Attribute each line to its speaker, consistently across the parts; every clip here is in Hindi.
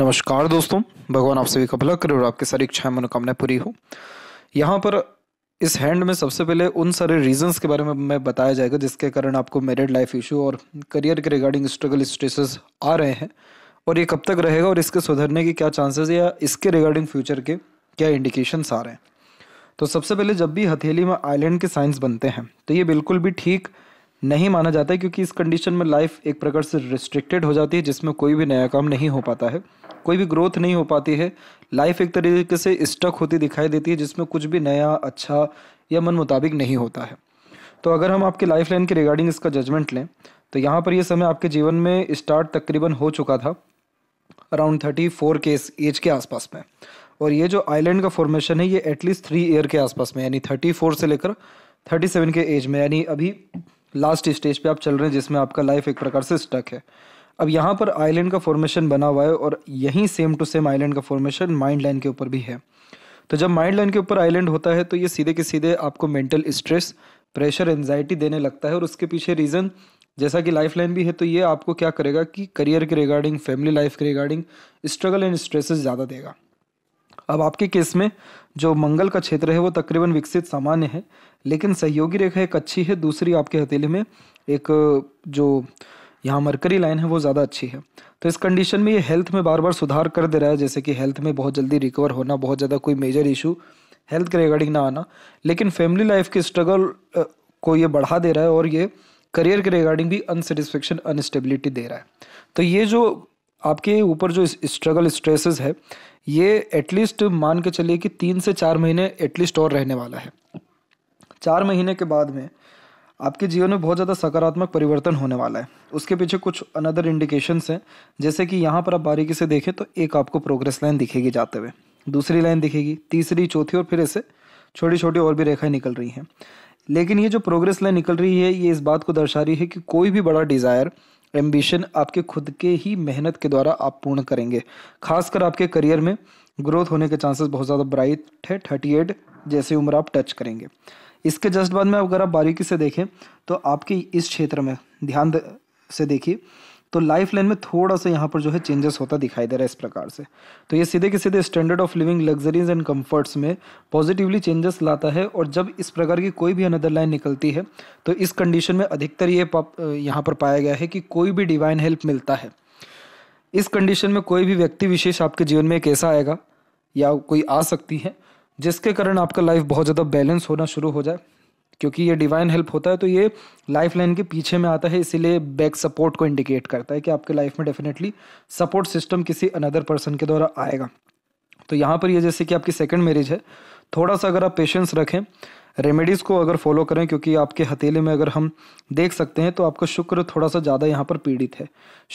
Speaker 1: नमस्कार दोस्तों भगवान आप सभी का भला करे और आपकी सारी इच्छाएं मनोकामनाएं पूरी हो यहाँ पर इस हैंड में सबसे पहले उन सारे रीजंस के बारे में मैं बताया जाएगा जिसके कारण आपको मैरिड लाइफ इशू और करियर के रिगार्डिंग स्ट्रगल स्ट्रेस आ रहे हैं और ये कब तक रहेगा और इसके सुधरने के क्या चांसेस या इसके रिगार्डिंग फ्यूचर के क्या इंडिकेशंस आ रहे हैं तो सबसे पहले जब भी हथेली में आइलैंड के साइंस बनते हैं तो ये बिल्कुल भी ठीक नहीं माना जाता है क्योंकि इस कंडीशन में लाइफ एक प्रकार से रिस्ट्रिक्टेड हो जाती है जिसमें कोई भी नया काम नहीं हो पाता है कोई भी ग्रोथ नहीं हो पाती है लाइफ एक तरीके से स्टक होती दिखाई देती है जिसमें कुछ भी नया अच्छा या मन मुताबिक नहीं होता है तो अगर हम आपके लाइफ लाइन के रिगार्डिंग इसका जजमेंट लें तो यहाँ पर यह समय आपके जीवन में स्टार्ट तकरीबन हो चुका था अराउंड थर्टी फोर के एज के आसपास में और ये जो आइलैंड का फॉर्मेशन है ये एटलीस्ट थ्री ईयर के आसपास में यानी थर्टी फोर से लेकर थर्टी सेवन के एज में यानी अभी लास्ट स्टेज पे आप चल रहे हैं जिसमें आपका लाइफ एक प्रकार से स्टक है अब यहाँ पर आइलैंड का फॉर्मेशन बना हुआ है और यहीं सेम टू सेम आइलैंड का फॉर्मेशन माइंड लाइन के ऊपर भी है तो जब माइंड लाइन के ऊपर आइलैंड होता है तो ये सीधे के सीधे आपको मेंटल स्ट्रेस प्रेशर एनजाइटी देने लगता है और उसके पीछे रीज़न जैसा कि लाइफ लाइन भी है तो ये आपको क्या करेगा कि करियर के रिगार्डिंग फैमिली लाइफ के रिगार्डिंग स्ट्रगल एंड स्ट्रेसेस ज़्यादा देगा अब आपके केस में जो मंगल का क्षेत्र है वो तकरीबन विकसित सामान्य है लेकिन सहयोगी रेखा एक अच्छी है दूसरी आपके हथेली में एक जो यहाँ मरकरी लाइन है वो ज़्यादा अच्छी है तो इस कंडीशन में ये हेल्थ में बार बार सुधार कर दे रहा है जैसे कि हेल्थ में बहुत जल्दी रिकवर होना बहुत ज़्यादा कोई मेजर इशू हेल्थ के रिगार्डिंग ना आना लेकिन फैमिली लाइफ के स्ट्रगल को ये बढ़ा दे रहा है और ये करियर के रिगार्डिंग भी अनसेटिस्फेक्शन अनस्टेबिलिटी दे रहा है तो ये जो आपके ऊपर जो स्ट्रगल स्ट्रेसेस है ये एटलीस्ट मान के चलिए कि तीन से चार महीने एटलीस्ट और रहने वाला है चार महीने के बाद में आपके जीवन में बहुत ज़्यादा सकारात्मक परिवर्तन होने वाला है उसके पीछे कुछ अनदर इंडिकेशंस हैं जैसे कि यहाँ पर आप बारीकी से देखें तो एक आपको प्रोग्रेस लाइन दिखेगी जाते हुए दूसरी लाइन दिखेगी तीसरी चौथी और फिर ऐसे छोटी छोटी और भी रेखाएं निकल रही हैं लेकिन ये जो प्रोग्रेस लाइन निकल रही है ये इस बात को दर्शा रही है कि कोई भी बड़ा डिज़ायर एम्बिशन आपके खुद के ही मेहनत के द्वारा आप पूर्ण करेंगे खासकर आपके करियर में ग्रोथ होने के चांसेस बहुत ज़्यादा ब्राइट है थर्टी एट जैसी उम्र आप टच करेंगे इसके जस्ट बाद में अगर आप बारीकी से देखें तो आपके इस क्षेत्र में ध्यान से देखिए तो लाइफ लाइन में थोड़ा सा यहाँ पर जो है चेंजेस होता दिखाई दे रहा है इस प्रकार से तो ये सीधे के सीधे standard of living luxuries and comforts में पॉजिटिवली चेंजेस लाता है और जब इस प्रकार की कोई भी अनदर लाइन निकलती है तो इस कंडीशन में अधिकतर ये यहाँ पर पाया गया है कि कोई भी डिवाइन हेल्प मिलता है इस कंडीशन में कोई भी व्यक्ति विशेष आपके जीवन में एक ऐसा आएगा या कोई आ सकती है जिसके कारण आपका लाइफ बहुत ज़्यादा बैलेंस होना शुरू हो जाए क्योंकि ये डिवाइन हेल्प होता है तो ये लाइफ लाइन के पीछे में आता है इसीलिए बैक सपोर्ट को इंडिकेट करता है कि आपके लाइफ में डेफिनेटली सपोर्ट सिस्टम किसी अनदर पर्सन के द्वारा आएगा तो यहाँ पर ये जैसे कि आपकी सेकेंड मैरिज है थोड़ा सा अगर आप पेशेंस रखें रेमेडीज़ को अगर फॉलो करें क्योंकि आपके हथेले में अगर हम देख सकते हैं तो आपका शुक्र थोड़ा सा ज़्यादा यहाँ पर पीड़ित है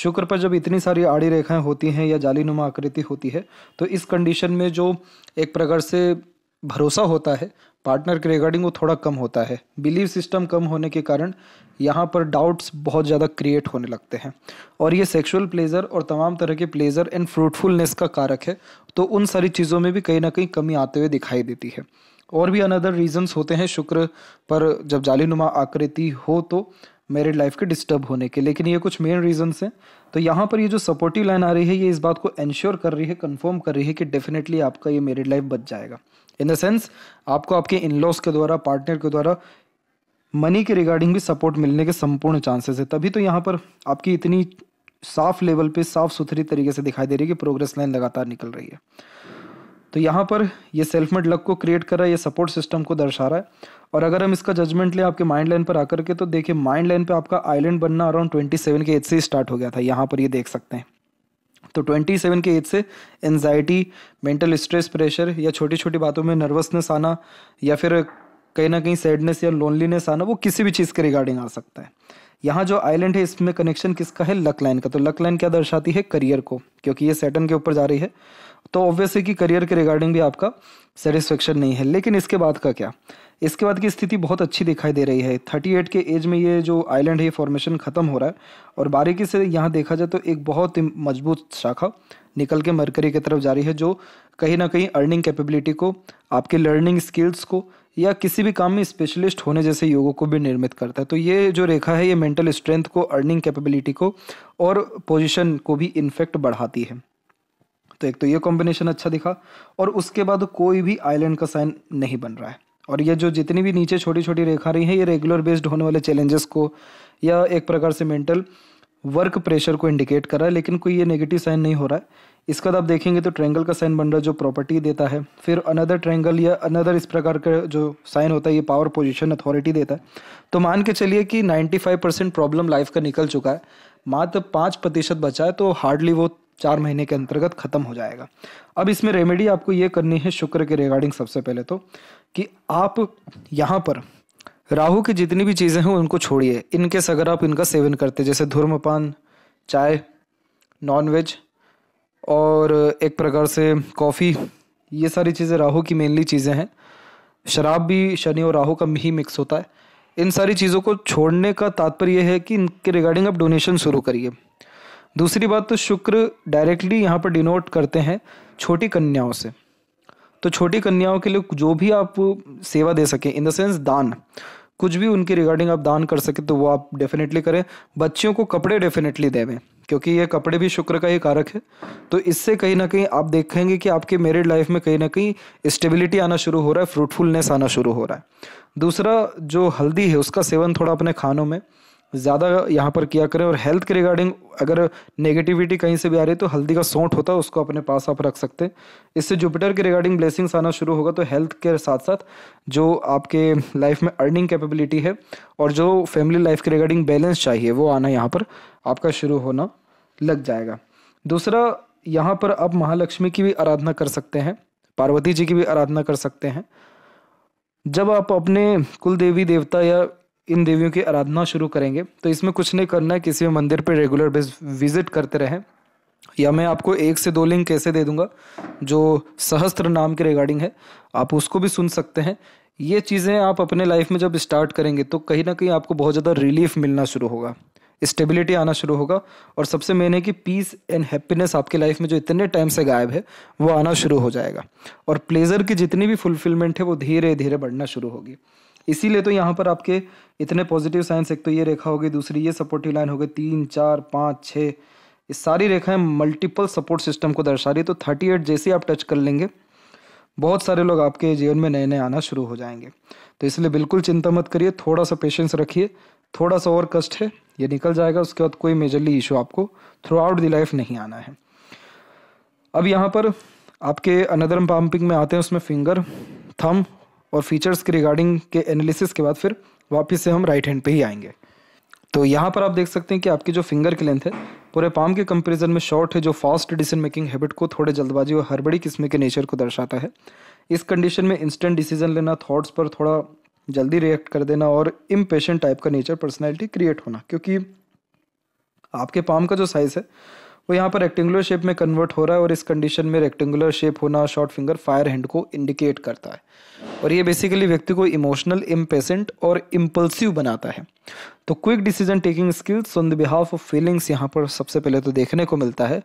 Speaker 1: शुक्र पर जब इतनी सारी आड़ी रेखाएं होती हैं या जालीनुमा आकृति होती है तो इस कंडीशन में जो एक प्रकार से भरोसा होता है पार्टनर के रिगार्डिंग वो थोड़ा कम होता है बिलीव सिस्टम कम होने के कारण यहाँ पर डाउट्स बहुत ज़्यादा क्रिएट होने लगते हैं और ये सेक्सुअल प्लेजर और तमाम तरह के प्लेजर एंड फ्रूटफुलनेस का कारक है तो उन सारी चीज़ों में भी कहीं ना कहीं कमी आते हुए दिखाई देती है और भी अनदर रीजंस होते हैं शुक्र पर जब जालीनुमा आकृति हो तो मेरिड लाइफ के डिस्टर्ब होने के लेकिन ये कुछ मेन रीजंस हैं तो यहाँ पर ये जो सपोर्टिव लाइन आ रही है ये इस बात को एंश्योर कर रही है कंफर्म कर रही है कि डेफिनेटली आपका ये मेरिड लाइफ बच जाएगा इन द सेंस आपको आपके इन लॉस के द्वारा पार्टनर के द्वारा मनी के रिगार्डिंग भी सपोर्ट मिलने के संपूर्ण चांसेस है तभी तो यहाँ पर आपकी इतनी साफ लेवल पे साफ सुथरी तरीके से दिखाई दे रही है कि प्रोग्रेस लाइन लगातार निकल रही है तो यहाँ पर ये सेल्फ मेड लक को क्रिएट कर रहा है ये सपोर्ट सिस्टम को दर्शा रहा है और अगर हम इसका जजमेंट लें आपके माइंड लाइन पर आकर के तो देखिए माइंड लाइन पर आपका आइलैंड बनना अराउंड ट्वेंटी सेवन के एज से स्टार्ट हो गया था यहाँ पर ये देख सकते हैं तो 27 के एज से एनजाइटी मेंटल स्ट्रेस प्रेशर या छोटी छोटी बातों में नर्वसनेस आना या फिर कहीं ना कहीं सैडनेस या लोनलीनेस आना वो किसी भी चीज़ के रिगार्डिंग आ सकता है यहाँ जो आइलैंड है इसमें कनेक्शन किसका है लक लाइन का तो लक लाइन क्या दर्शाती है करियर को क्योंकि ये सेटन के ऊपर जा रही है तो ऑब्वियसली कि करियर के रिगार्डिंग भी आपका सेटिस्फेक्शन नहीं है लेकिन इसके बाद का क्या इसके बाद की स्थिति बहुत अच्छी दिखाई दे रही है 38 के एज में ये जो आइलैंड है ये फॉर्मेशन ख़त्म हो रहा है और बारीकी से यहाँ देखा जाए तो एक बहुत ही मजबूत शाखा निकल के मरकरी की तरफ जा रही है जो कहीं ना कहीं अर्निंग कैपेबिलिटी को आपके लर्निंग स्किल्स को या किसी भी काम में स्पेशलिस्ट होने जैसे योगों को भी निर्मित करता है तो ये जो रेखा है ये मेंटल स्ट्रेंथ को अर्निंग कैपेबिलिटी को और पोजिशन को भी इन्फेक्ट बढ़ाती है तो एक तो ये कॉम्बिनेशन अच्छा दिखा और उसके बाद कोई भी आइलैंड का साइन नहीं बन रहा है और ये जो जितनी भी नीचे छोटी छोटी रेखा रही हैं ये रेगुलर बेस्ड होने वाले चैलेंजेस को या एक प्रकार से मेंटल वर्क प्रेशर को इंडिकेट कर रहा है लेकिन कोई ये नेगेटिव साइन नहीं हो रहा है इसके बाद आप देखेंगे तो ट्रेंगल का साइन बन रहा है जो प्रॉपर्टी देता है फिर अनदर ट्रेंगल या अनदर इस प्रकार का जो साइन होता है ये पावर पोजिशन अथॉरिटी देता है तो मान के चलिए कि नाइन्टी परसेंट प्रॉब्लम लाइफ का निकल चुका है मात्र पाँच प्रतिशत बचा है तो हार्डली वो चार महीने के अंतर्गत ख़त्म हो जाएगा अब इसमें रेमेडी आपको ये करनी है शुक्र के रिगार्डिंग सबसे पहले तो कि आप यहाँ पर राहु की जितनी भी चीज़ें हैं उनको छोड़िए इनकेस अगर आप इनका सेवन करते जैसे धूम्रपान चाय नॉनवेज और एक प्रकार से कॉफ़ी ये सारी चीज़ें राहु की मेनली चीज़ें हैं शराब भी शनि और राहु का ही मिक्स होता है इन सारी चीज़ों को छोड़ने का तात्पर्य है कि इनके रिगार्डिंग आप डोनेशन शुरू करिए दूसरी बात तो शुक्र डायरेक्टली यहाँ पर डिनोट करते हैं छोटी कन्याओं से तो छोटी कन्याओं के लिए जो भी आप सेवा दे सकें इन द सेंस दान कुछ भी उनके रिगार्डिंग आप दान कर सकें तो वो आप डेफिनेटली करें बच्चियों को कपड़े डेफिनेटली देवें क्योंकि ये कपड़े भी शुक्र का ही कारक है तो इससे कहीं ना कहीं आप देखेंगे कि आपके मेरिड लाइफ में कहीं ना कहीं स्टेबिलिटी आना शुरू हो रहा है फ्रूटफुलनेस आना शुरू हो रहा है दूसरा जो हल्दी है उसका सेवन थोड़ा अपने खानों में ज़्यादा यहाँ पर किया करें और हेल्थ के रिगार्डिंग अगर नेगेटिविटी कहीं से भी आ रही है तो हल्दी का सौंठ होता है उसको अपने पास आप रख सकते हैं इससे जुपिटर के रिगार्डिंग ब्लेसिंग्स आना शुरू होगा तो हेल्थ के साथ साथ जो आपके लाइफ में अर्निंग कैपेबिलिटी है और जो फैमिली लाइफ के रिगार्डिंग बैलेंस चाहिए वो आना यहाँ पर आपका शुरू होना लग जाएगा दूसरा यहाँ पर आप महालक्ष्मी की भी आराधना कर सकते हैं पार्वती जी की भी आराधना कर सकते हैं जब आप अपने कुल देवी देवता या इन देवियों की आराधना शुरू करेंगे तो इसमें कुछ नहीं करना है किसी भी मंदिर पर रेगुलर बेस विजिट करते रहें या मैं आपको एक से दो लिंक कैसे दे दूंगा जो सहस्त्र नाम के रिगार्डिंग है आप उसको भी सुन सकते हैं ये चीज़ें आप अपने लाइफ में जब स्टार्ट करेंगे तो कहीं ना कहीं आपको बहुत ज़्यादा रिलीफ मिलना शुरू होगा स्टेबिलिटी आना शुरू होगा और सबसे मेन है कि पीस एंड हैप्पीनेस आपके लाइफ में जो इतने टाइम से गायब है वो आना शुरू हो जाएगा और प्लेजर की जितनी भी फुलफिलमेंट है वो धीरे धीरे बढ़ना शुरू होगी इसीलिए तो यहाँ पर आपके इतने पॉजिटिव साइंस एक तो ये रेखा होगी दूसरी ये सपोर्टिव लाइन हो गई तीन चार पाँच छः ये सारी रेखाएं मल्टीपल सपोर्ट सिस्टम को दर्शा रही है तो थर्टी एट जैसे आप टच कर लेंगे बहुत सारे लोग आपके जीवन में नए नए आना शुरू हो जाएंगे तो इसलिए बिल्कुल चिंता मत करिए थोड़ा सा पेशेंस रखिए थोड़ा सा और कष्ट है ये निकल जाएगा उसके बाद कोई मेजरली इशू आपको थ्रू आउट दी लाइफ नहीं आना है अब यहाँ पर आपके अनदर पम्पिंग में आते हैं उसमें फिंगर थम और फीचर्स के रिगार्डिंग के एनालिसिस के बाद फिर वापस से हम राइट हैंड पे ही आएंगे तो यहाँ पर आप देख सकते हैं कि आपकी जो फिंगर की लेंथ है पूरे पाम के कंपेरिजन में शॉर्ट है जो फास्ट डिसीजन मेकिंग हैबिट को थोड़े जल्दबाजी और हरबड़ी किस्म के नेचर को दर्शाता है इस कंडीशन में इंस्टेंट डिसीजन लेना थाट्स पर थोड़ा जल्दी रिएक्ट कर देना और इम्पेशेंट टाइप का नेचर पर्सनैलिटी क्रिएट होना क्योंकि आपके पाम का जो साइज़ है वो यहाँ पर रेक्टेंगुलर शेप में कन्वर्ट हो रहा है और इस कंडीशन में रेक्टेंगुलर शेप होना शॉर्ट फिंगर फायर हैंड को इंडिकेट करता है और ये बेसिकली व्यक्ति को इमोशनल इम्पेसेंट और इम्पल्सिव बनाता है तो quick decision taking skills on the behalf of feelings यहाँ पर सबसे पहले तो देखने को मिलता है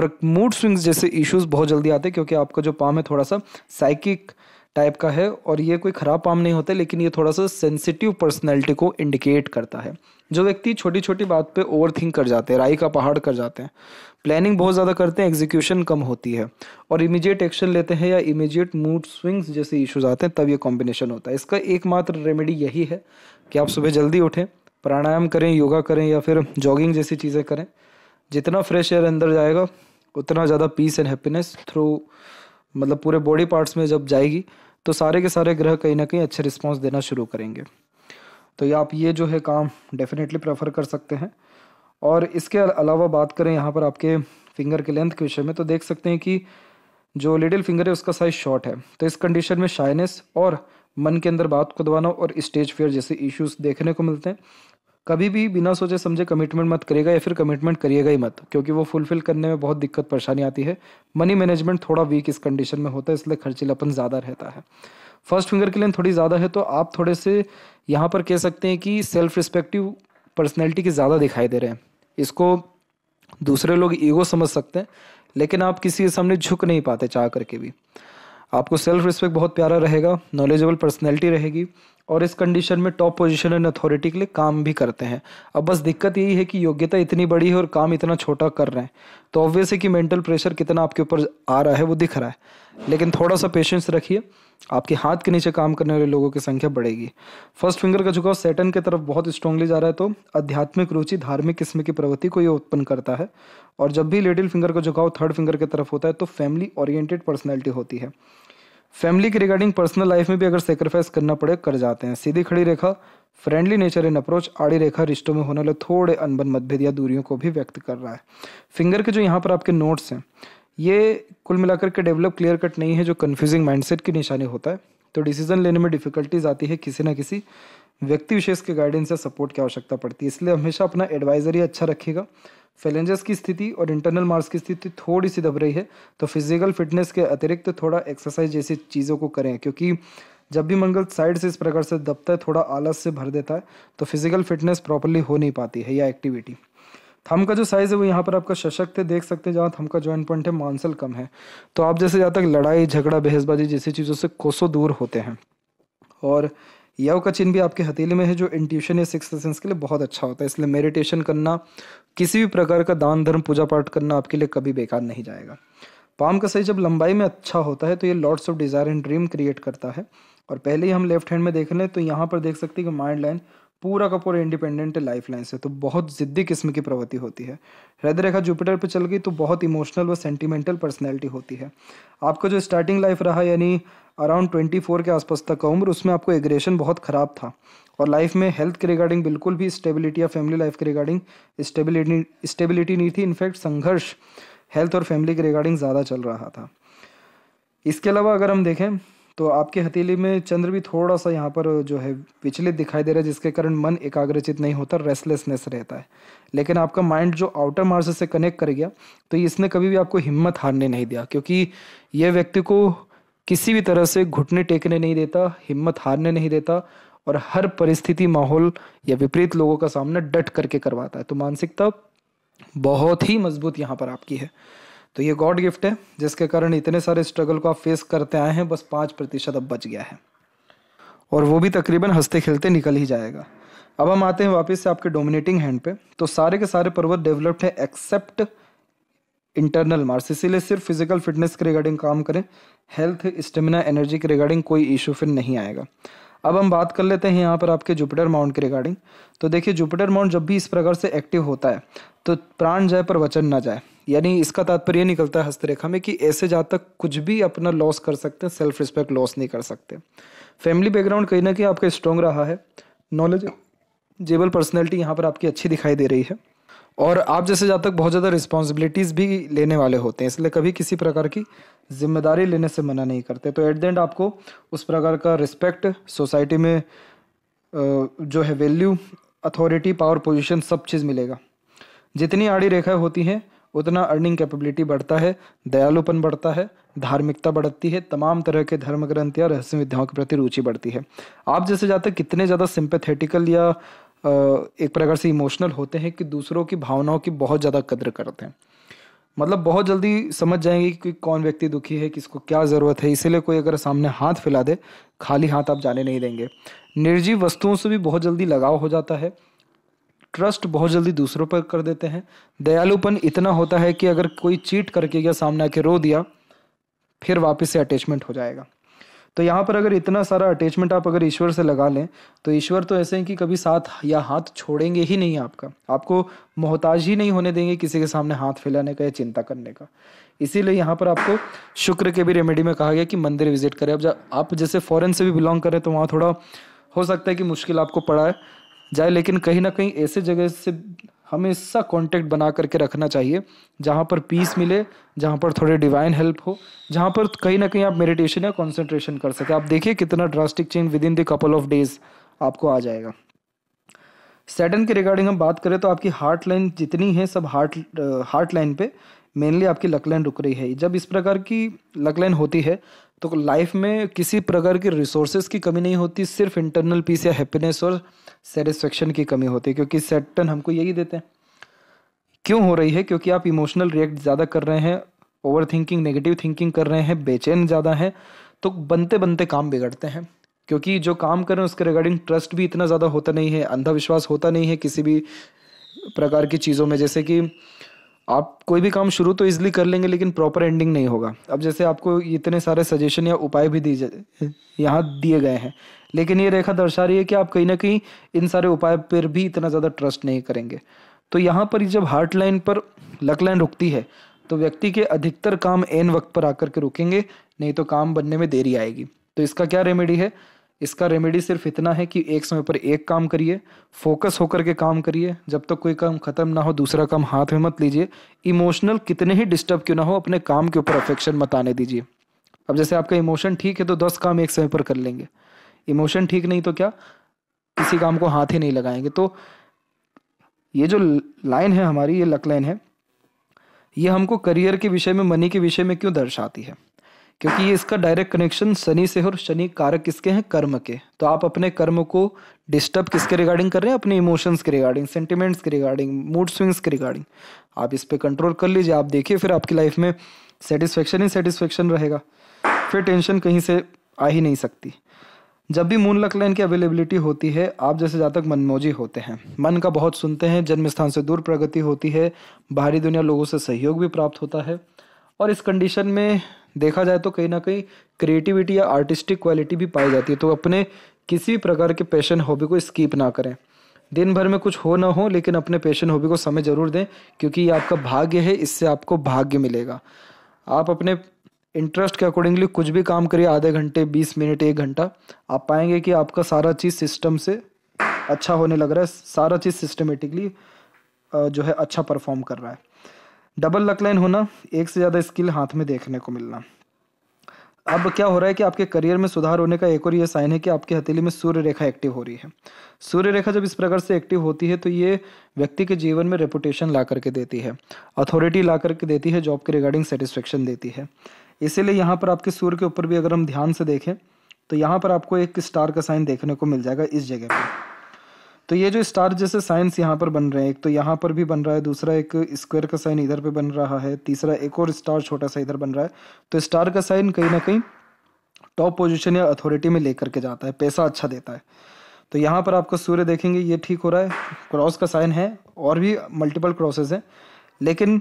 Speaker 1: और मूड स्विंग्स जैसे इश्यूज बहुत जल्दी आते हैं क्योंकि आपका जो पाम है थोड़ा सा साइकिक टाइप का है और ये कोई ख़राब पाम नहीं होता लेकिन ये थोड़ा सा सेंसिटिव पर्सनैलिटी को इंडिकेट करता है जो व्यक्ति छोटी छोटी बात पे ओवर थिंक कर जाते हैं राई का पहाड़ कर जाते हैं प्लानिंग बहुत ज़्यादा करते हैं एग्जीक्यूशन कम होती है और इमीजिएट एक्शन लेते हैं या इमीजिएट मूड स्विंग्स जैसे इश्यूज आते हैं तब ये कॉम्बिनेशन होता है इसका एकमात्र रेमेडी यही है कि आप सुबह जल्दी उठें प्राणायाम करें योगा करें या फिर जॉगिंग जैसी चीज़ें करें जितना फ्रेश एयर अंदर जाएगा उतना ज़्यादा पीस एंड हैप्पीनेस थ्रू मतलब पूरे बॉडी पार्ट्स में जब जाएगी तो सारे के सारे ग्रह कहीं ना कहीं अच्छे रिस्पॉन्स देना शुरू करेंगे तो ये आप ये जो है काम डेफिनेटली प्रेफर कर सकते हैं और इसके अलावा बात करें यहाँ पर आपके फिंगर के लेंथ के विषय में तो देख सकते हैं कि जो लिटिल फिंगर है उसका साइज शॉर्ट है तो इस कंडीशन में शाइनेस और मन के अंदर बात को दबाना और स्टेज फेयर जैसे इश्यूज देखने को मिलते हैं कभी भी बिना सोचे समझे कमिटमेंट मत करिएगा या फिर कमिटमेंट करिएगा ही मत क्योंकि वो फुलफिल करने में बहुत दिक्कत परेशानी आती है मनी मैनेजमेंट थोड़ा वीक इस कंडीशन में होता है इसलिए खर्चीलापन ज़्यादा रहता है फर्स्ट फिंगर की लेंथ थोड़ी ज़्यादा है तो आप थोड़े से यहाँ पर कह सकते हैं कि सेल्फ रिस्पेक्टिव पर्सनैलिटी के ज़्यादा दिखाई दे रहे हैं इसको दूसरे लोग ईगो समझ सकते हैं लेकिन आप किसी के सामने झुक नहीं पाते चाह करके भी आपको सेल्फ रिस्पेक्ट बहुत प्यारा रहेगा नॉलेजेबल पर्सनैलिटी रहेगी और इस कंडीशन में टॉप पोजिशन एंड अथॉरिटी के लिए काम भी करते हैं अब बस दिक्कत यही है कि योग्यता इतनी बड़ी है और काम इतना छोटा कर रहे हैं तो ऑब्वियस है कि मेंटल प्रेशर कितना आपके ऊपर आ रहा है वो दिख रहा है लेकिन थोड़ा सा पेशेंस रखिए आपके हाथ के नीचे काम करने वाले लोगों की संख्या बढ़ेगी फर्स्ट फिंगर का झुकाव सेटन की तरफ बहुत स्ट्रांगली जा रहा है तो आध्यात्मिक रुचि धार्मिक किस्म की प्रवृत्ति को ये उत्पन्न करता है और जब भी लिटिल फिंगर का झुकाव थर्ड फिंगर की तरफ होता है तो फैमिली ओरिएंटेड पर्सनैलिटी होती है फैमिली के रिगार्डिंग पर्सनल लाइफ में भी अगर सेक्रीफाइस करना पड़े कर जाते हैं सीधी खड़ी रेखा फ्रेंडली नेचर इन अप्रोच आड़ी रेखा रिश्तों में होने वाले थोड़े अनबन मतभेद या दूरियों को भी व्यक्त कर रहा है फिंगर के जो यहाँ पर आपके नोट्स हैं ये कुल मिलाकर के डेवलप क्लियर कट नहीं है जो कन्फ्यूजिंग माइंडसेट की निशानी होता है तो डिसीजन लेने में डिफिकल्टीज आती है किसी ना किसी व्यक्ति विशेष के गाइडेंस या सपोर्ट की आवश्यकता पड़ती है इसलिए हमेशा अपना एडवाइजरी अच्छा रखेगा फेलेंजेस की स्थिति और इंटरनल मार्स की स्थिति थोड़ी सी दब रही है तो फिजिकल फिटनेस के अतिरिक्त तो थोड़ा एक्सरसाइज जैसी चीज़ों को करें क्योंकि जब भी मंगल साइड से इस प्रकार से दबता है थोड़ा आलस से भर देता है तो फिजिकल फिटनेस प्रॉपरली हो नहीं पाती है या एक्टिविटी थम का जो साइज़ है वो यहाँ पर आपका सशक्त है देख सकते हैं जहाँ थम का जॉइंट पॉइंट है मांसल कम है तो आप जैसे जहाँ तक लड़ाई झगड़ा बहसबाजी जैसी चीज़ों से कोसों दूर होते हैं और यव का चिन्ह भी आपके हथेली में है जो इंट्यूशन या सिक्स सेंस के लिए बहुत अच्छा होता है इसलिए मेडिटेशन करना किसी भी प्रकार का दान धर्म पूजा पाठ करना आपके लिए कभी बेकार नहीं जाएगा पाम का सही जब लंबाई में अच्छा होता है तो ये lords of desire and dream create करता है और पहले ही हम लेफ्ट हैंड में देख लें तो यहाँ पर देख सकते हैं कि माइंड लाइन पूरा का पूरा इंडिपेंडेंट लाइफ लाइन से तो बहुत ज़िद्दी किस्म की प्रवृत्ति होती है हृदय रेखा जुपिटर पर चल गई तो बहुत इमोशनल व सेंटिमेंटल पर्सनैलिटी होती है आपका जो स्टार्टिंग लाइफ रहा यानी अराउंड ट्वेंटी फोर के आसपास तक का उम्र उसमें आपको एग्रेशन बहुत ख़राब था और लाइफ में हेल्थ के रिगार्डिंग बिल्कुल भी स्टेबिलिटी या फैमिली लाइफ के रिगार्डिंग स्टेबिलिटी स्टेबिलिटी नहीं थी इनफैक्ट संघर्ष हेल्थ और फैमिली के रिगार्डिंग ज़्यादा चल रहा था इसके अलावा अगर हम देखें तो आपके हथेली में चंद्र भी थोड़ा सा यहाँ पर जो है विचलित दिखाई दे रहा है जिसके कारण मन एकाग्रचित नहीं होता रेस्टलेसनेस रहता है लेकिन आपका माइंड जो आउटर मार्स से कनेक्ट कर गया तो इसने कभी भी आपको हिम्मत हारने नहीं दिया क्योंकि यह व्यक्ति को किसी भी तरह से घुटने टेकने नहीं देता हिम्मत हारने नहीं देता और हर परिस्थिति माहौल या विपरीत लोगों का सामना डट करके करवाता है तो मानसिकता बहुत ही मजबूत यहाँ पर आपकी है तो ये गॉड गिफ्ट है जिसके कारण इतने सारे स्ट्रगल को आप फेस करते आए हैं बस पाँच प्रतिशत अब बच गया है और वो भी तकरीबन हंसते खेलते निकल ही जाएगा अब हम आते हैं वापस से आपके डोमिनेटिंग हैंड पे तो सारे के सारे पर्वत डेवलप्ड है एक्सेप्ट इंटरनल मार्स इसीलिए सिर्फ फिजिकल फिटनेस के रिगार्डिंग काम करें हेल्थ स्टेमिना एनर्जी के रिगार्डिंग कोई इशू फिर नहीं आएगा अब हम बात कर लेते हैं यहाँ पर आपके जुपिटर माउंट के रिगार्डिंग तो देखिए जुपिटर माउंट जब भी इस प्रकार से एक्टिव होता है तो प्राण जाए पर वचन ना जाए यानी इसका तात्पर्य निकलता है हस्तरेखा में कि ऐसे जा तक कुछ भी अपना लॉस कर सकते हैं सेल्फ रिस्पेक्ट लॉस नहीं कर सकते फैमिली बैकग्राउंड कहीं ना कहीं आपका स्ट्रॉन्ग रहा है नॉलेज जेबल पर्सनैलिटी यहाँ पर आपकी अच्छी दिखाई दे रही है और आप जैसे जातक बहुत ज़्यादा रिस्पॉन्सिबिलिटीज़ भी लेने वाले होते हैं इसलिए कभी किसी प्रकार की जिम्मेदारी लेने से मना नहीं करते तो एट द एंड आपको उस प्रकार का रिस्पेक्ट सोसाइटी में जो है वैल्यू अथॉरिटी पावर पोजिशन सब चीज़ मिलेगा जितनी आड़ी रेखाएं होती हैं उतना अर्निंग कैपेबिलिटी बढ़ता है दयालुपन बढ़ता है धार्मिकता बढ़ती है तमाम तरह के धर्म ग्रंथ या रहस्य विद्याओं के प्रति रुचि बढ़ती है आप जैसे जाते कितने ज़्यादा सिंपथेटिकल या एक प्रकार से इमोशनल होते हैं कि दूसरों की भावनाओं की बहुत ज़्यादा कदर करते हैं मतलब बहुत जल्दी समझ जाएंगे कि कौन व्यक्ति दुखी है किसको क्या ज़रूरत है इसीलिए कोई अगर सामने हाथ फैला दे खाली हाथ आप जाने नहीं देंगे निर्जीव वस्तुओं से भी बहुत जल्दी लगाव हो जाता है ट्रस्ट बहुत जल्दी दूसरों पर कर देते हैं दयालुपन इतना होता है कि अगर कोई चीट करके गया सामने आके रो दिया फिर वापस से अटैचमेंट हो जाएगा तो यहाँ पर अगर इतना सारा अटैचमेंट आप अगर ईश्वर से लगा लें तो ईश्वर तो ऐसे हैं कि कभी साथ या हाथ छोड़ेंगे ही नहीं आपका आपको मोहताज ही नहीं होने देंगे किसी के सामने हाथ फैलाने का या चिंता करने का इसीलिए यहाँ पर आपको शुक्र के भी रेमेडी में कहा गया कि मंदिर विजिट करें अब आप जैसे फ़ॉरन से भी बिलोंग करें तो वहाँ थोड़ा हो सकता है कि मुश्किल आपको पड़ा है जाए लेकिन कहीं ना कहीं ऐसे जगह से हमेशा कांटेक्ट बना करके रखना चाहिए जहाँ पर पीस मिले जहाँ पर थोड़े डिवाइन हेल्प हो जहाँ पर कहीं ना कहीं आप मेडिटेशन या कॉन्सेंट्रेशन कर सकें आप देखिए कितना drastic change within the couple of days आपको आ जाएगा सेटन के रिगार्डिंग हम बात करें तो आपकी हार्ट लाइन जितनी है सब हार्ट हार्ट लाइन पे मेनली आपकी लक लाइन रुक रही है जब इस प्रकार की लक लाइन होती है तो लाइफ में किसी प्रकार की रिसोर्सेज की कमी नहीं होती सिर्फ इंटरनल पीस या हैप्पीनेस और सेटिस्फेक्शन की कमी होती है क्योंकि सेटन हमको यही देते हैं क्यों हो रही है क्योंकि आप इमोशनल रिएक्ट ज़्यादा कर रहे हैं ओवर थिंकिंग नेगेटिव थिंकिंग कर रहे हैं बेचैन ज़्यादा है तो बनते बनते काम बिगड़ते हैं क्योंकि जो काम कर रहे हैं उसके रिगार्डिंग ट्रस्ट भी इतना ज़्यादा होता नहीं है अंधविश्वास होता नहीं है किसी भी प्रकार की चीज़ों में जैसे कि आप कोई भी काम शुरू तो इजली कर लेंगे लेकिन प्रॉपर एंडिंग नहीं होगा अब जैसे आपको इतने सारे सजेशन या उपाय भी दिए यहाँ दिए गए हैं लेकिन ये रेखा दर्शा रही है कि आप कहीं ना कहीं इन सारे उपाय पर भी इतना ज़्यादा ट्रस्ट नहीं करेंगे तो यहाँ पर जब हार्ट लाइन पर लक लाइन रुकती है तो व्यक्ति के अधिकतर काम एन वक्त पर आकर के रुकेंगे नहीं तो काम बनने में देरी आएगी तो इसका क्या रेमेडी है इसका रेमेडी सिर्फ इतना है कि एक समय पर एक काम करिए फोकस होकर के काम करिए जब तक तो कोई काम खत्म ना हो दूसरा काम हाथ में मत लीजिए इमोशनल कितने ही डिस्टर्ब क्यों ना हो अपने काम के ऊपर अफेक्शन मत आने दीजिए अब जैसे आपका इमोशन ठीक है तो दस काम एक समय पर कर लेंगे इमोशन ठीक नहीं तो क्या किसी काम को हाथ ही नहीं लगाएंगे तो ये जो लाइन है हमारी ये लक लाइन है ये हमको करियर के विषय में मनी के विषय में क्यों दर्शाती है क्योंकि ये इसका डायरेक्ट कनेक्शन शनि से और शनि कारक किसके हैं कर्म के तो आप अपने कर्म को डिस्टर्ब किसके रिगार्डिंग कर रहे हैं अपने इमोशंस के रिगार्डिंग सेंटिमेंट्स के रिगार्डिंग मूड स्विंग्स के रिगार्डिंग आप इस पर कंट्रोल कर लीजिए आप देखिए फिर आपकी लाइफ में सेटिस्फेक्शन ही सेटिस्फेक्शन रहेगा फिर टेंशन कहीं से आ ही नहीं सकती जब भी मून लकलैन की अवेलेबिलिटी होती है आप जैसे जातक मनमोजी होते हैं मन का बहुत सुनते हैं जन्म स्थान से दूर प्रगति होती है बाहरी दुनिया लोगों से सहयोग भी प्राप्त होता है और इस कंडीशन में देखा जाए तो कहीं ना कहीं क्रिएटिविटी या आर्टिस्टिक क्वालिटी भी पाई जाती है तो अपने किसी भी प्रकार के पैशन हॉबी को स्कीप ना करें दिन भर में कुछ हो ना हो लेकिन अपने पैशन हॉबी को समय ज़रूर दें क्योंकि ये आपका भाग्य है इससे आपको भाग्य मिलेगा आप अपने इंटरेस्ट के अकॉर्डिंगली कुछ भी काम करिए आधे घंटे बीस मिनट एक घंटा आप पाएंगे कि आपका सारा चीज़ सिस्टम से अच्छा होने लग रहा है सारा चीज़ सिस्टमेटिकली जो है अच्छा परफॉर्म कर रहा है डबल लकलाइन होना एक से ज़्यादा स्किल हाथ में देखने को मिलना अब क्या हो रहा है कि आपके करियर में सुधार होने का एक और ये साइन है कि आपकी हथेली में सूर्य रेखा एक्टिव हो रही है सूर्य रेखा जब इस प्रकार से एक्टिव होती है तो ये व्यक्ति के जीवन में रेपुटेशन ला करके देती है अथॉरिटी ला करके देती है जॉब के रिगार्डिंग सेटिस्फेक्शन देती है इसीलिए यहाँ पर आपके सूर्य के ऊपर भी अगर हम ध्यान से देखें तो यहाँ पर आपको एक स्टार का साइन देखने को मिल जाएगा इस जगह पर तो ये जो स्टार जैसे साइंस यहाँ पर बन रहे हैं एक तो यहाँ पर भी बन रहा है दूसरा एक स्क्वायर का साइन इधर पे बन रहा है तीसरा एक और स्टार छोटा सा इधर बन रहा है तो स्टार का साइन कहीं ना कहीं टॉप पोजीशन या अथॉरिटी में लेकर के जाता है पैसा अच्छा देता है तो यहाँ पर आपका सूर्य देखेंगे ये ठीक हो रहा है क्रॉस का साइन है और भी मल्टीपल क्रॉसेज हैं लेकिन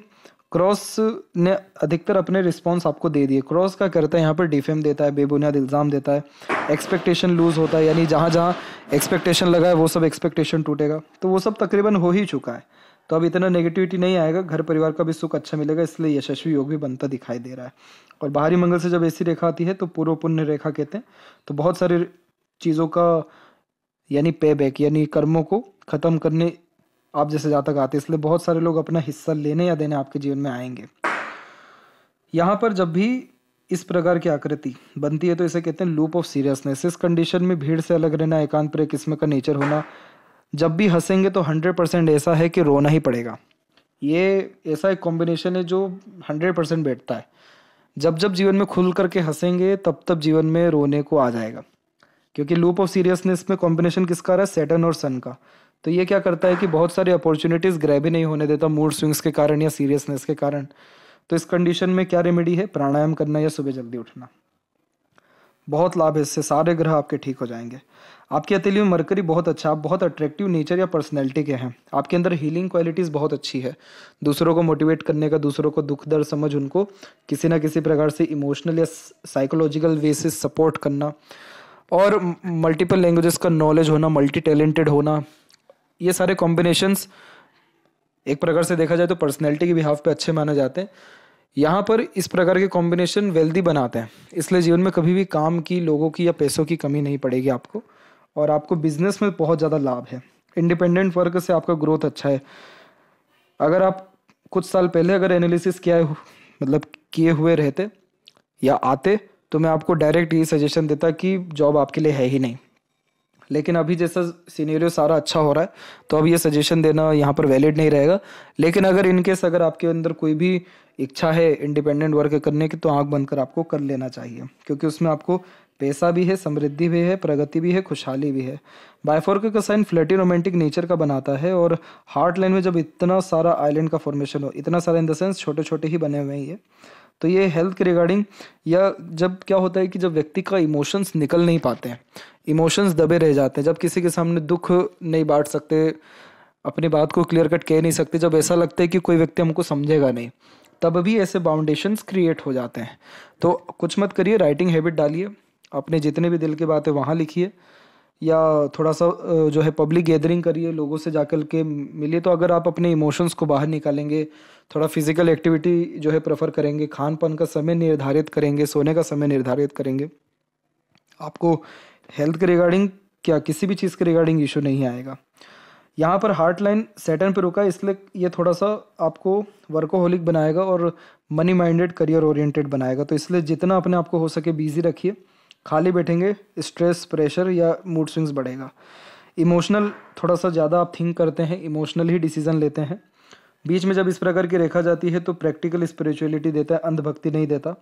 Speaker 1: क्रॉस ने अधिकतर अपने रिस्पॉन्स आपको दे दिए क्रॉस का करता है यहाँ पर डिफेम देता है बेबुनियाद इल्ज़ाम देता है एक्सपेक्टेशन लूज़ होता है यानी जहाँ जहाँ एक्सपेक्टेशन लगा है वो सब एक्सपेक्टेशन टूटेगा तो वो सब तकरीबन हो ही चुका है तो अब इतना नेगेटिविटी नहीं आएगा घर परिवार का भी सुख अच्छा मिलेगा इसलिए यशस्वी योग भी बनता दिखाई दे रहा है और बाहरी मंगल से जब ऐसी रेखा आती है तो पूर्व पुण्य रेखा कहते हैं तो बहुत सारी चीज़ों का यानी पे बैक यानी कर्मों को ख़त्म करने आप जैसे जातक आते हैं इसलिए बहुत सारे लोग अपना हिस्सा लेने या देने आपके जीवन में आएंगे यहाँ पर जब भी इस प्रकार की आकृति बनती है तो इसे कहते हैं लूप ऑफ सीरियसनेस इस कंडीशन में भीड़ से अलग रहना एकांत पर किस्म का नेचर होना जब भी हंसेंगे तो हंड्रेड परसेंट ऐसा है कि रोना ही पड़ेगा ये ऐसा एक कॉम्बिनेशन है जो हंड्रेड परसेंट बैठता है जब जब जीवन में खुल करके हंसेंगे तब तब जीवन में रोने को आ जाएगा क्योंकि लूप ऑफ सीरियसनेस में कॉम्बिनेशन किसका रहा है सेटन और सन का तो ये क्या करता है कि बहुत सारी अपॉर्चुनिटीज़ ग्रैब ही नहीं होने देता मूड स्विंग्स के कारण या सीरियसनेस के कारण तो इस कंडीशन में क्या रेमेडी है प्राणायाम करना या सुबह जल्दी उठना बहुत लाभ है इससे सारे ग्रह आपके ठीक हो जाएंगे आपकी हथेली में मरकरी बहुत अच्छा आप बहुत अट्रैक्टिव नेचर या पर्सनैलिटी के हैं आपके अंदर हीलिंग क्वालिटीज़ बहुत अच्छी है दूसरों को मोटिवेट करने का दूसरों को दुख दर्द समझ उनको किसी ना किसी प्रकार से इमोशनल या साइकोलॉजिकल वे से सपोर्ट करना और मल्टीपल लैंग्वेजेस का नॉलेज होना मल्टी टैलेंटेड होना ये सारे कॉम्बिनेशन एक प्रकार से देखा जाए तो पर्सनैलिटी के बिहाफ पे अच्छे माने जाते हैं यहाँ पर इस प्रकार के कॉम्बिनेशन वेल्दी बनाते हैं इसलिए जीवन में कभी भी काम की लोगों की या पैसों की कमी नहीं पड़ेगी आपको और आपको बिजनेस में बहुत ज़्यादा लाभ है इंडिपेंडेंट वर्क से आपका ग्रोथ अच्छा है अगर आप कुछ साल पहले अगर एनालिसिस किया मतलब किए हुए रहते या आते तो मैं आपको डायरेक्ट ये सजेशन देता कि जॉब आपके लिए है ही नहीं लेकिन अभी जैसा सीनियर सारा अच्छा हो रहा है तो अब ये सजेशन देना यहाँ पर वैलिड नहीं रहेगा लेकिन अगर इनकेस अगर आपके अंदर कोई भी इच्छा है इंडिपेंडेंट वर्क करने की तो आँख बंद कर आपको कर लेना चाहिए क्योंकि उसमें आपको पैसा भी है समृद्धि भी है प्रगति भी है खुशहाली भी है बायफोर्क का साइन फ्लैटी रोमांटिक नेचर का बनाता है और हार्ट लाइन में जब इतना सारा आइलैंड का फॉर्मेशन हो इतना सारा इन द सेंस छोटे छोटे ही बने हुए हैं ये तो ये हेल्थ के रिगार्डिंग या जब क्या होता है कि जब व्यक्ति का इमोशंस निकल नहीं पाते हैं इमोशंस दबे रह जाते हैं जब किसी के सामने दुख नहीं बांट सकते अपनी बात को क्लियर कट कह नहीं सकते जब ऐसा लगता है कि कोई व्यक्ति हमको समझेगा नहीं तब भी ऐसे बाउंडेशंस क्रिएट हो जाते हैं तो कुछ मत करिए राइटिंग हैबिट डालिए अपने जितने भी दिल की बात है वहाँ लिखिए या थोड़ा सा जो है पब्लिक गैदरिंग करिए लोगों से जा कर के मिलिए तो अगर आप अपने इमोशंस को बाहर निकालेंगे थोड़ा फिजिकल एक्टिविटी जो है प्रेफर करेंगे खान पान का समय निर्धारित करेंगे सोने का समय निर्धारित करेंगे आपको हेल्थ के रिगार्डिंग क्या किसी भी चीज़ के रिगार्डिंग इशू नहीं आएगा यहाँ पर हार्ट लाइन सेटन पर रुका इसलिए ये थोड़ा सा आपको वर्कोहोलिक बनाएगा और मनी माइंडेड करियर ओरिएंटेड बनाएगा तो इसलिए जितना अपने आप को हो सके बिजी रखिए खाली बैठेंगे स्ट्रेस प्रेशर या मूड स्विंग्स बढ़ेगा इमोशनल थोड़ा सा ज़्यादा आप थिंक करते हैं इमोशनल ही डिसीज़न लेते हैं बीच में जब इस प्रकार की रेखा जाती है तो प्रैक्टिकल स्पिरिचुअलिटी देता है अंधभक्ति नहीं देता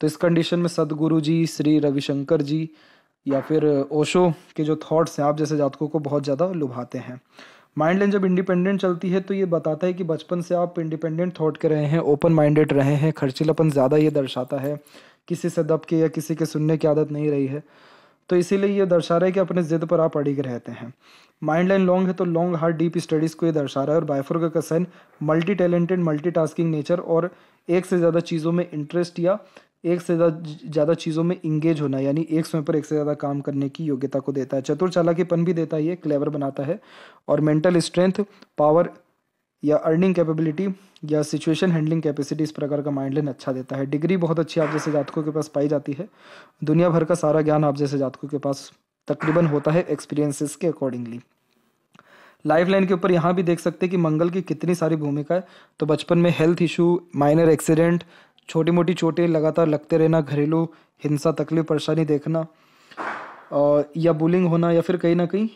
Speaker 1: तो इस कंडीशन में सदगुरु जी श्री रविशंकर जी या फिर ओशो के जो थॉट्स हैं आप जैसे जातकों को बहुत ज़्यादा लुभाते हैं माइंड लाइन जब इंडिपेंडेंट चलती है तो ये बताता है कि बचपन से आप इंडिपेंडेंट थॉट के रहे हैं ओपन माइंडेड रहे हैं खर्चीलापन ज़्यादा ये दर्शाता है किसी से दब के या किसी के सुनने की आदत नहीं रही है तो इसीलिए ये दर्शा रहा है कि अपने ज़िद पर आप अड़िग रहते हैं माइंड लाइन लॉन्ग है तो लॉन्ग हार्ड डीप स्टडीज़ को ये दर्शा रहा है और बायफोर का कसन multi talented multi tasking nature और एक से ज़्यादा चीज़ों में इंटरेस्ट या एक से ज़्यादा चीज़ों में इंगेज होना यानी एक समय पर एक से ज़्यादा काम करने की योग्यता को देता है चतुर चालाकीपन भी देता है ये क्लेवर बनाता है और मेंटल स्ट्रेंथ पावर या अर्निंग कैपेबिलिटी या सिचुएशन हैंडलिंग कैपेसिटी इस प्रकार का माइंड लेन अच्छा देता है डिग्री बहुत अच्छी आप जैसे जातकों के पास पाई जाती है दुनिया भर का सारा ज्ञान आप जैसे जातकों के पास तकरीबन होता है एक्सपीरियंसेस के अकॉर्डिंगली लाइफ लाइन के ऊपर यहाँ भी देख सकते हैं कि मंगल की कितनी सारी भूमिका है तो बचपन में हेल्थ इशू माइनर एक्सीडेंट छोटी मोटी चोटें लगातार लगते रहना घरेलू हिंसा तकलीफ परेशानी देखना और या बुलिंग होना या फिर कहीं ना कहीं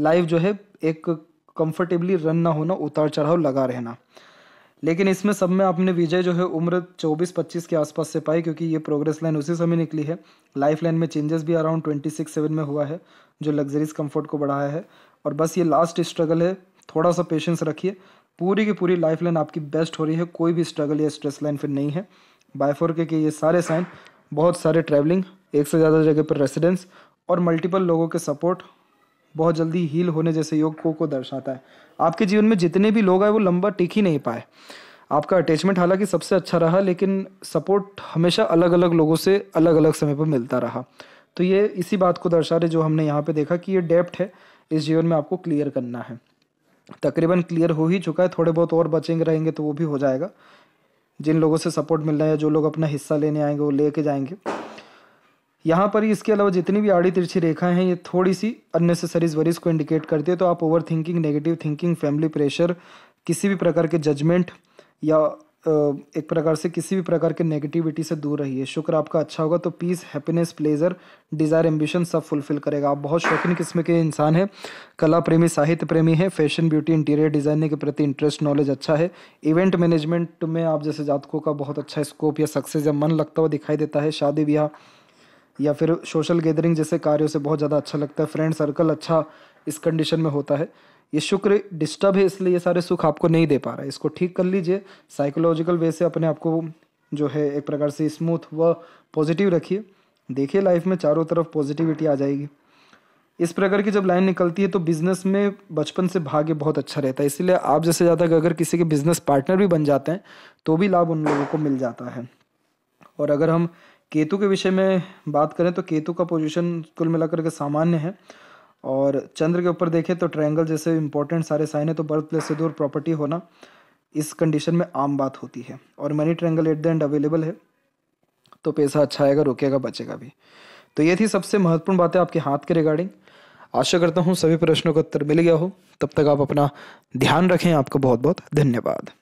Speaker 1: लाइफ जो है एक कंफर्टेबली रन ना होना उतार चढ़ाव लगा रहना लेकिन इसमें सब में आपने विजय जो है उम्र 24-25 के आसपास से पाई क्योंकि ये प्रोग्रेस लाइन उसी समय निकली है लाइफ लाइन में चेंजेस भी अराउंड ट्वेंटी सिक्स में हुआ है जो लग्जरीज कम्फर्ट को बढ़ाया है और बस ये लास्ट स्ट्रगल है थोड़ा सा पेशेंस रखिए पूरी की पूरी लाइफ लाइन आपकी बेस्ट हो रही है कोई भी स्ट्रगल या स्ट्रेस लाइन फिर नहीं है बायफोर के, के ये सारे साइन बहुत सारे ट्रैवलिंग एक से ज़्यादा जगह पर रेसिडेंस और मल्टीपल लोगों के सपोर्ट बहुत जल्दी हील होने जैसे योग को को दर्शाता है आपके जीवन में जितने भी लोग आए वो लंबा टिक ही नहीं पाए आपका अटैचमेंट हालांकि सबसे अच्छा रहा लेकिन सपोर्ट हमेशा अलग अलग लोगों से अलग अलग समय पर मिलता रहा तो ये इसी बात को दर्शा रहे जो हमने यहाँ पे देखा कि ये डेप्ट है इस जीवन में आपको क्लियर करना है तकरीबन क्लियर हो ही चुका है थोड़े बहुत और बचेंगे रहेंगे तो वो भी हो जाएगा जिन लोगों से सपोर्ट मिलना है जो लोग अपना हिस्सा लेने आएंगे वो लेके जाएंगे यहाँ पर इसके अलावा जितनी भी आड़ी तिरछी रेखाएं हैं ये थोड़ी सी अननेसेसरीज वरीज को इंडिकेट करती है तो आप over thinking negative thinking family pressure किसी भी प्रकार के जजमेंट या एक प्रकार से किसी भी प्रकार के नेगेटिविटी से दूर रहिए शुक्र आपका अच्छा होगा तो peace happiness pleasure desire ambition सब फुलफिल करेगा आप बहुत शौकीन किस्म के इंसान हैं कला प्रेमी साहित्य प्रेमी हैं फैशन ब्यूटी इंटीरियर डिज़ाइनिंग के प्रति इंटरेस्ट नॉलेज अच्छा है इवेंट मैनेजमेंट में आप जैसे जातकों का बहुत अच्छा स्कोप या सक्सेस या मन लगता हुआ दिखाई देता है शादी ब्याह या फिर सोशल गैदरिंग जैसे कार्यों से बहुत ज़्यादा अच्छा लगता है फ्रेंड सर्कल अच्छा इस कंडीशन में होता है ये शुक्र डिस्टर्ब है इसलिए ये सारे सुख आपको नहीं दे पा रहा है इसको ठीक कर लीजिए साइकोलॉजिकल वे से अपने आप को जो है एक प्रकार से स्मूथ व पॉजिटिव रखिए देखिए लाइफ में चारों तरफ पॉजिटिविटी आ जाएगी इस प्रकार की जब लाइन निकलती है तो बिज़नेस में बचपन से भाग्य बहुत अच्छा रहता है इसीलिए आप जैसे ज़्यादा अगर किसी के बिज़नेस पार्टनर भी बन जाते हैं तो भी लाभ उन लोगों को मिल जाता है और अगर हम केतु के विषय में बात करें तो केतु का पोजीशन कुल मिलाकर के सामान्य है और चंद्र के ऊपर देखें तो ट्रायंगल जैसे इंपॉर्टेंट सारे साइन है तो बर्थ प्लेस से दूर प्रॉपर्टी होना इस कंडीशन में आम बात होती है और money triangle at the end available है तो पैसा अच्छा आएगा रुकेगा बचेगा भी तो ये थी सबसे महत्वपूर्ण बातें आपके हाथ के रिगार्डिंग आशा करता हूँ सभी प्रश्नों का उत्तर मिल गया हो तब तक आप अपना ध्यान रखें आपका बहुत बहुत धन्यवाद